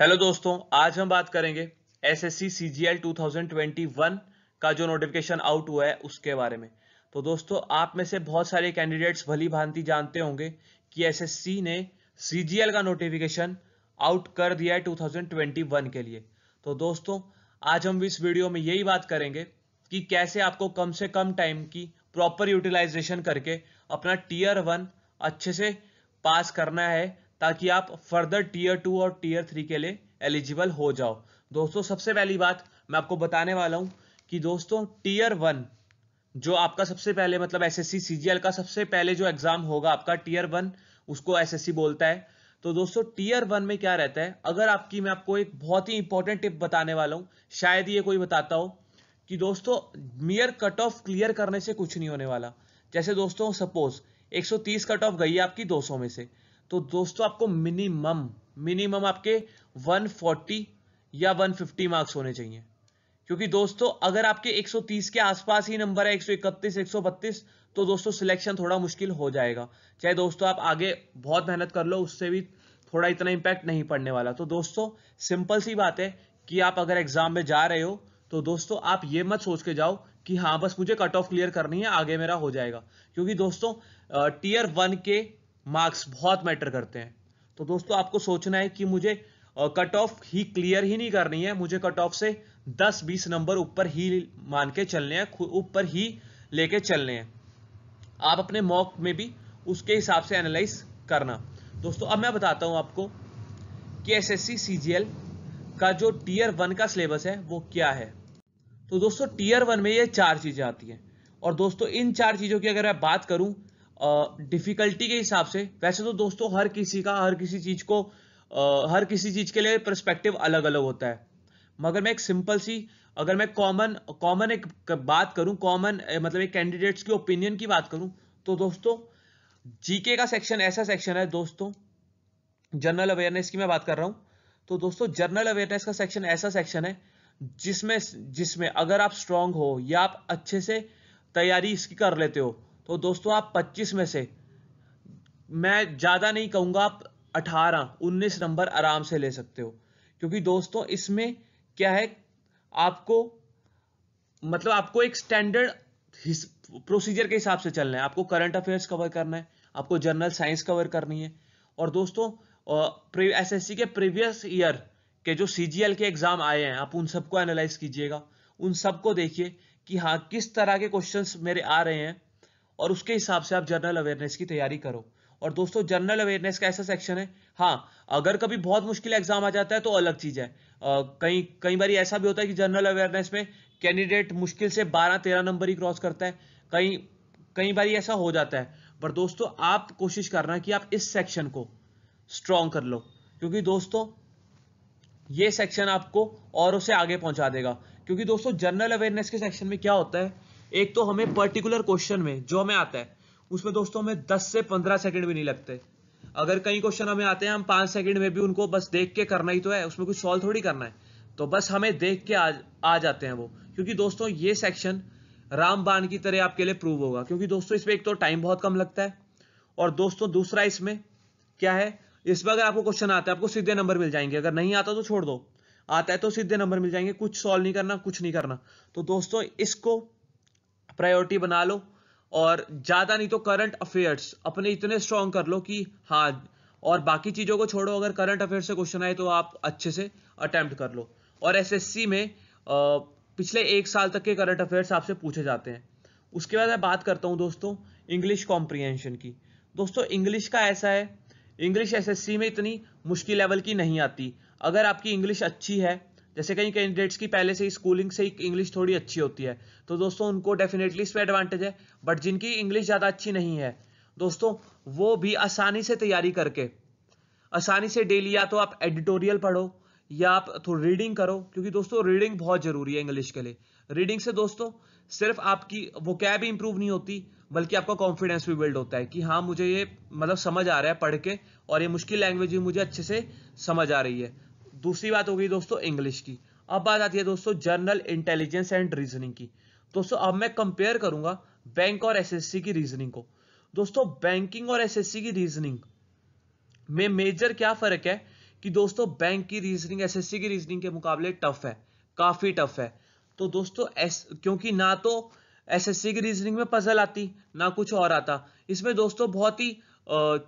hello दोस्तों आज हम बात करेंगे एसएससी सीजीएल 2021 का जो नोटिफिकेशन आउट हुआ है उसके बारे में तो दोस्तों आप में से बहुत सारे कैंडिडेट्स भली भांति जानते होंगे कि एसएससी ने सीजीएल का नोटिफिकेशन आउट कर दिया है 2021 के लिए तो दोस्तों आज हम इस वीडियो में यही बात करेंगे कि कैसे आपको कम से कम टाइम की प्रॉपर यूटिलाइजेशन करके अपना टीयर वन अच्छे से पास करना है ताकि आप फर्दर टीयर टू और टीयर थ्री के लिए एलिजिबल हो जाओ दोस्तों सबसे पहली बात मैं आपको बताने वाला हूं कि दोस्तों टीयर वन जो आपका सबसे पहले मतलब एस एस सीजीएल का सबसे पहले जो एग्जाम होगा आपका टीयर वन उसको एस बोलता है तो दोस्तों टीयर वन में क्या रहता है अगर आपकी मैं आपको एक बहुत ही इंपॉर्टेंट टिप बताने वाला हूं शायद ये कोई बताता हो कि दोस्तों मियर कट ऑफ क्लियर करने से कुछ नहीं होने वाला जैसे दोस्तों सपोज 130 कट ऑफ गई है आपकी 200 में से तो दोस्तों आपको मिनिमम मिनिमम आपके 140 या 150 मार्क्स होने चाहिए क्योंकि दोस्तों अगर आपके 130 के आसपास ही नंबर है एक एक सौ बत्तीस तो दोस्तों सिलेक्शन थोड़ा मुश्किल हो जाएगा चाहे दोस्तों आप आगे बहुत मेहनत कर लो उससे भी थोड़ा इतना इम्पैक्ट नहीं पड़ने वाला तो दोस्तों सिंपल सी बात है कि आप अगर एग्जाम में जा रहे हो तो दोस्तों आप ये मत सोच के जाओ कि हाँ बस मुझे कट ऑफ क्लियर करनी है आगे मेरा हो जाएगा क्योंकि दोस्तों टीयर वन के मार्क्स बहुत मैटर करते हैं तो दोस्तों आपको सोचना है कि मुझे कट ऑफ ही क्लियर ही नहीं करनी है मुझे कट ऑफ से 10-20 नंबर ऊपर ही मान के चलने हैं ऊपर ही लेके चलने हैं आप अपने मॉक में भी उसके हिसाब से एनालाइज करना दोस्तों अब मैं बताता हूं आपको कि एस एस का जो टीयर वन का सिलेबस है वो क्या है तो दोस्तों टीयर वन में ये चार चीज़ें आती हैं और दोस्तों इन चार चीज़ों की अगर मैं बात करूं डिफ़िकल्टी के हिसाब से वैसे तो दोस्तों हर किसी का हर किसी चीज़ को आ, हर किसी चीज़ के लिए परस्पेक्टिव अलग अलग होता है मगर मैं एक सिंपल सी अगर मैं कॉमन कॉमन एक बात करूं कॉमन मतलब एक कैंडिडेट्स की ओपिनियन की बात करूं तो दोस्तों जीके का सेक्शन ऐसा सेक्शन है दोस्तों जनरल अवेयरनेस की मैं बात कर रहा हूं तो दोस्तों जनरल अवेयरनेस का सेक्शन ऐसा सेक्शन है जिसमें जिसमें अगर आप स्ट्रांग हो या आप अच्छे से तैयारी इसकी कर लेते हो तो दोस्तों आप 25 में से मैं ज़्यादा नहीं कहूंगा आप 18, 19 नंबर आराम से ले सकते हो क्योंकि दोस्तों इसमें क्या है आपको मतलब आपको एक स्टैंडर्ड प्रोसीजर के हिसाब से चलना है आपको करंट अफेयर्स कवर करना है आपको जनरल साइंस कवर करनी है और दोस्तों एस सी के प्रीवियस ईयर के जो सी के एग्जाम आए हैं आप उन सबको एनालाइज कीजिएगा उन सबको देखिए कि हाँ किस तरह के क्वेश्चंस मेरे आ रहे हैं और उसके हिसाब से आप जनरल अवेयरनेस की तैयारी करो और दोस्तों जनरल अवेयरनेस का ऐसा सेक्शन है हाँ अगर कभी बहुत मुश्किल एग्जाम आ जाता है तो अलग चीज़ है कई कई बार ऐसा भी होता है कि जनरल अवेयरनेस में कैंडिडेट मुश्किल से बारह तेरह नंबर ही क्रॉस करता है कई कई बार ऐसा हो जाता है पर दोस्तों आप कोशिश करना कि आप इस सेक्शन को स्ट्रॉन्ग कर लो क्योंकि दोस्तों ये सेक्शन आपको और उसे आगे पहुंचा देगा क्योंकि दोस्तों जनरल अवेयरनेस के सेक्शन में क्या होता है एक तो हमें पर्टिकुलर क्वेश्चन में जो हमें आता है उसमें दोस्तों हमें 10 से 15 सेकंड भी नहीं लगते अगर कई क्वेश्चन हमें आते हैं हम पांच सेकंड में भी उनको बस देख के करना ही तो है उसमें कुछ सॉल्व थोड़ी करना है तो बस हमें देख के आ, आ जाते हैं वो क्योंकि दोस्तों ये सेक्शन रामबान की तरह आपके लिए प्रूव होगा क्योंकि दोस्तों इसमें एक तो टाइम बहुत कम लगता है और दोस्तों दूसरा इसमें क्या है इसमें अगर आपको क्वेश्चन आता है आपको सीधे नंबर मिल जाएंगे अगर नहीं आता तो छोड़ दो आता है तो सीधे नंबर मिल जाएंगे कुछ सॉल्व नहीं करना कुछ नहीं करना तो दोस्तों इसको प्रायोरिटी बना लो और ज़्यादा नहीं तो करंट अफेयर्स अपने इतने स्ट्रॉन्ग कर लो कि हाँ और बाकी चीज़ों को छोड़ो अगर करंट अफेयर से क्वेश्चन आए तो आप अच्छे से अटैम्प्ट कर लो और एसएससी में पिछले एक साल तक के करंट अफेयर्स आपसे पूछे जाते हैं उसके बाद मैं बात करता हूँ दोस्तों इंग्लिश कॉम्प्रिहेंशन की दोस्तों इंग्लिश का ऐसा है इंग्लिश एसएससी में इतनी मुश्किल लेवल की नहीं आती अगर आपकी इंग्लिश अच्छी है जैसे कई कैंडिडेट्स की पहले से ही स्कूलिंग से ही इंग्लिश थोड़ी अच्छी होती है तो दोस्तों उनको डेफिनेटली इसमें एडवांटेज है बट जिनकी इंग्लिश ज़्यादा अच्छी नहीं है दोस्तों वो भी आसानी से तैयारी करके आसानी से डेली या तो आप एडिटोरियल पढ़ो या आप थोड़ी रीडिंग करो क्योंकि दोस्तों रीडिंग बहुत ज़रूरी है इंग्लिश के लिए रीडिंग से दोस्तों सिर्फ आपकी वो कैब इंप्रूव नहीं होती बल्कि आपका कॉन्फिडेंस भी बिल्ड होता है कि हाँ मुझे ये मतलब समझ आ रहा है पढ़ के और ये मुश्किल लैंग्वेज भी मुझे अच्छे से समझ आ रही है दूसरी बात हो गई दोस्तों इंग्लिश की अब बात आती है दोस्तों जनरल इंटेलिजेंस एंड रीजनिंग की दोस्तों अब मैं कंपेयर करूंगा बैंक और एसएससी की रीजनिंग को दोस्तों बैंकिंग और एसएससी की रीजनिंग में मेजर क्या फर्क है कि दोस्तों बैंक की रीजनिंग एसएससी की रीजनिंग के मुकाबले टफ है काफी टफ है तो दोस्तों एस क्योंकि ना तो एसएससी की रीजनिंग में पजल आती ना कुछ और आता इसमें दोस्तों बहुत ही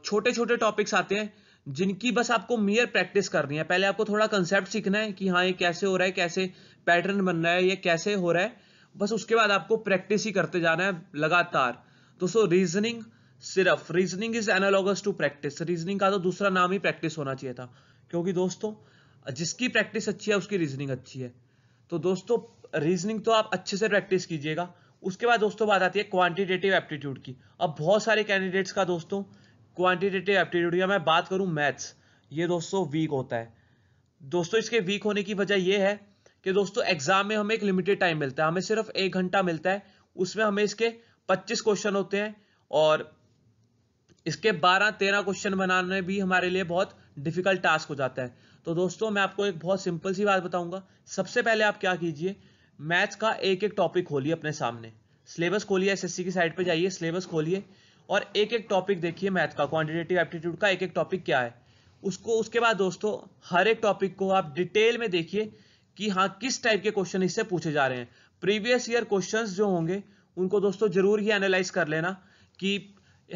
छोटे छोटे टॉपिक्स आते हैं जिनकी बस आपको मेयर प्रैक्टिस करनी है पहले आपको थोड़ा कंसेप्ट सीखना है कि हाँ ये कैसे हो रहा है कैसे पैटर्न बन रहा है ये कैसे हो रहा है बस उसके बाद आपको प्रैक्टिस ही करते जाना है लगातार दोस्तों रीजनिंग सिर्फ reasoning is analogous to practice reasoning का तो दूसरा नाम ही प्रैक्टिस होना चाहिए था क्योंकि दोस्तों जिसकी प्रैक्टिस अच्छी है उसकी रीजनिंग अच्छी है तो दोस्तों रीजनिंग तो आप अच्छे से प्रैक्टिस कीजिएगा उसके बाद दोस्तों बात आती है क्वांटिटेटिव एप्टीट्यूड की अब बहुत सारे कैंडिडेट्स का दोस्तों क्वांटिटेटिव एप्टीट्यूड या मैं बात करूं मैथ्स ये दोस्तों वीक होता है दोस्तों इसके वीक होने की वजह यह है कि दोस्तों एग्जाम में हमें एक लिमिटेड टाइम मिलता है हमें सिर्फ एक घंटा मिलता है उसमें हमें इसके 25 क्वेश्चन होते हैं और इसके 12-13 क्वेश्चन बनाने भी हमारे लिए बहुत डिफिकल्ट टास्क हो जाता है तो दोस्तों मैं आपको एक बहुत सिंपल सी बात बताऊंगा सबसे पहले आप क्या कीजिए मैथ्स का एक एक टॉपिक खोलिए अपने सामने सिलेबस खोलिए एसएससी की साइड पर जाइए सिलेबस खोलिए और एक एक टॉपिक देखिए मैथ का क्वान्टिटेटिव एप्टीट्यूड का एक एक टॉपिक क्या है उसको उसके बाद दोस्तों हर एक टॉपिक को आप डिटेल में देखिए कि हाँ किस टाइप के क्वेश्चन इससे पूछे जा रहे हैं प्रीवियस ईयर क्वेश्चन जो होंगे उनको दोस्तों जरूर ही एनालाइज कर लेना कि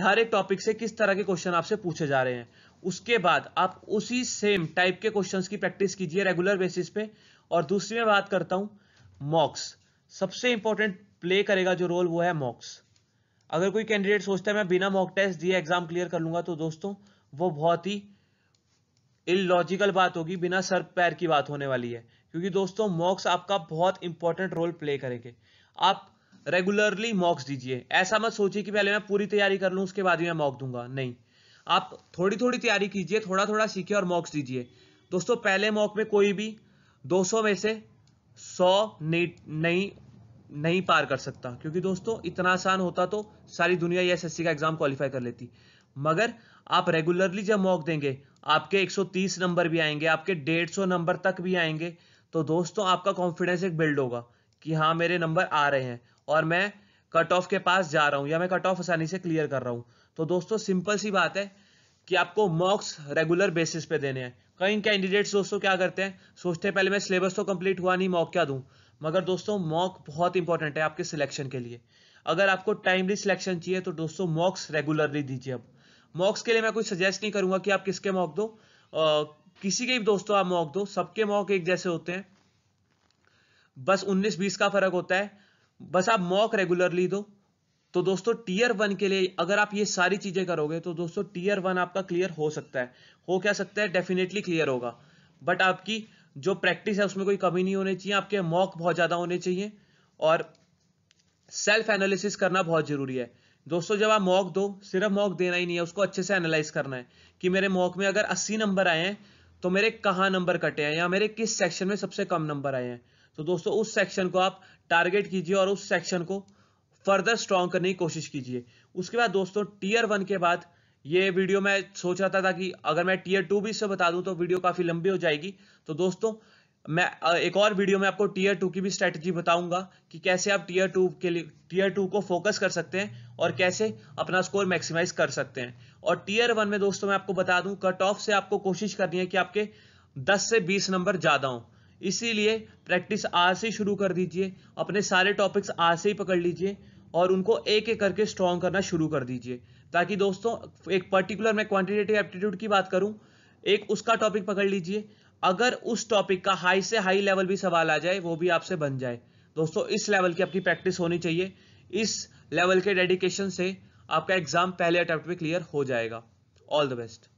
हर एक टॉपिक से किस तरह के क्वेश्चन आपसे पूछे जा रहे हैं उसके बाद आप उसी सेम टाइप के क्वेश्चंस की प्रैक्टिस कीजिए रेगुलर बेसिस पे और दूसरी में बात करता हूं मॉक्स सबसे इंपॉर्टेंट प्ले करेगा जो रोल वो है मॉक्स अगर कोई कैंडिडेट सोचता है मैं बिना मॉक टेस्ट दिए एग्जाम क्लियर कर लूंगा तो दोस्तों वो बहुत ही इलॉजिकल बात होगी बिना सर पैर की बात होने वाली है क्योंकि दोस्तों मॉक्स आपका बहुत इंपॉर्टेंट रोल प्ले करेंगे आप रेगुलरली मॉक्स दीजिए ऐसा मत सोचिए कि पहले मैं पूरी तैयारी कर लूँ उसके बाद ही मैं मॉक दूंगा नहीं आप थोड़ी थोड़ी तैयारी कीजिए थोड़ा थोड़ा सीखिए और मॉक्स दीजिए दोस्तों पहले मॉक में कोई भी 200 में से 100 नहीं नहीं पार कर सकता क्योंकि दोस्तों इतना आसान होता तो सारी दुनिया ये एस का एग्जाम क्वालिफाई कर लेती मगर आप रेगुलरली जब मॉक देंगे आपके 130 नंबर भी आएंगे आपके 150 नंबर तक भी आएंगे तो दोस्तों आपका कॉन्फिडेंस एक बिल्ड होगा कि हाँ मेरे नंबर आ रहे हैं और मैं कट ऑफ के पास जा रहा हूँ या मैं कट ऑफ आसानी से क्लियर कर रहा हूँ तो दोस्तों सिंपल सी बात है कि आपको मॉक्स रेगुलर बेसिस पे देने हैं कई कैंडिडेट्स दोस्तों क्या करते हैं सोचते हैं पहले मैं सिलेबस तो कंप्लीट हुआ नहीं मॉक क्या दूँ मगर दोस्तों मॉक बहुत इंपॉर्टेंट है आपके सिलेक्शन के लिए अगर आपको टाइमली सिलेक्शन चाहिए तो दोस्तों मॉक्स रेगुलरली दीजिए अब मॉक्स के लिए मैं कोई सजेस्ट नहीं करूंगा कि आप किसके मॉक दो आ, किसी के भी दोस्तों आप मॉक दो सबके मॉक एक जैसे होते हैं बस 19-20 का फर्क होता है बस आप मॉक रेगुलरली दो तो दोस्तों टीयर वन के लिए अगर आप ये सारी चीजें करोगे तो दोस्तों टीयर वन आपका क्लियर हो सकता है हो क्या सकता है डेफिनेटली क्लियर होगा बट आपकी जो प्रैक्टिस है उसमें कोई कमी नहीं होनी चाहिए आपके मॉक बहुत ज़्यादा होने चाहिए और सेल्फ एनालिसिस करना बहुत ज़रूरी है दोस्तों जब आप मॉक दो सिर्फ मॉक देना ही नहीं है उसको अच्छे से एनालाइज करना है कि मेरे मॉक में अगर 80 नंबर आए हैं तो मेरे कहाँ नंबर कटे हैं या मेरे किस सेक्शन में सबसे कम नंबर आए हैं तो दोस्तों उस सेक्शन को आप टारगेट कीजिए और उस सेक्शन को फर्दर स्ट्रॉन्ग करने की कोशिश कीजिए उसके बाद दोस्तों टीयर वन के बाद ये वीडियो मैं सोच रहा था, था कि अगर मैं टीयर टू भी इससे बता दूं तो वीडियो काफी लंबी हो जाएगी तो दोस्तों मैं एक और वीडियो में आपको टीयर टू की भी स्ट्रैटेजी बताऊंगा कि कैसे आप टीयर टू के लिए टीयर टू को फोकस कर सकते हैं और कैसे अपना स्कोर मैक्सिमाइज कर सकते हैं और टीयर वन में दोस्तों मैं आपको बता दूं कट ऑफ से आपको कोशिश करनी है कि आपके 10 से 20 नंबर ज़्यादा हों इसीलिए प्रैक्टिस आज से शुरू कर दीजिए अपने सारे टॉपिक्स आज से ही पकड़ लीजिए और उनको एक एक करके स्ट्रॉन्ग करना शुरू कर दीजिए ताकि दोस्तों एक पर्टिकुलर मैं क्वांटिटेटिव एप्टीट्यूड की बात करूं एक उसका टॉपिक पकड़ लीजिए अगर उस टॉपिक का हाई से हाई लेवल भी सवाल आ जाए वो भी आपसे बन जाए दोस्तों इस लेवल की अपनी प्रैक्टिस होनी चाहिए इस लेवल के डेडिकेशन से आपका एग्जाम पहले अटैप्ट में क्लियर हो जाएगा ऑल द बेस्ट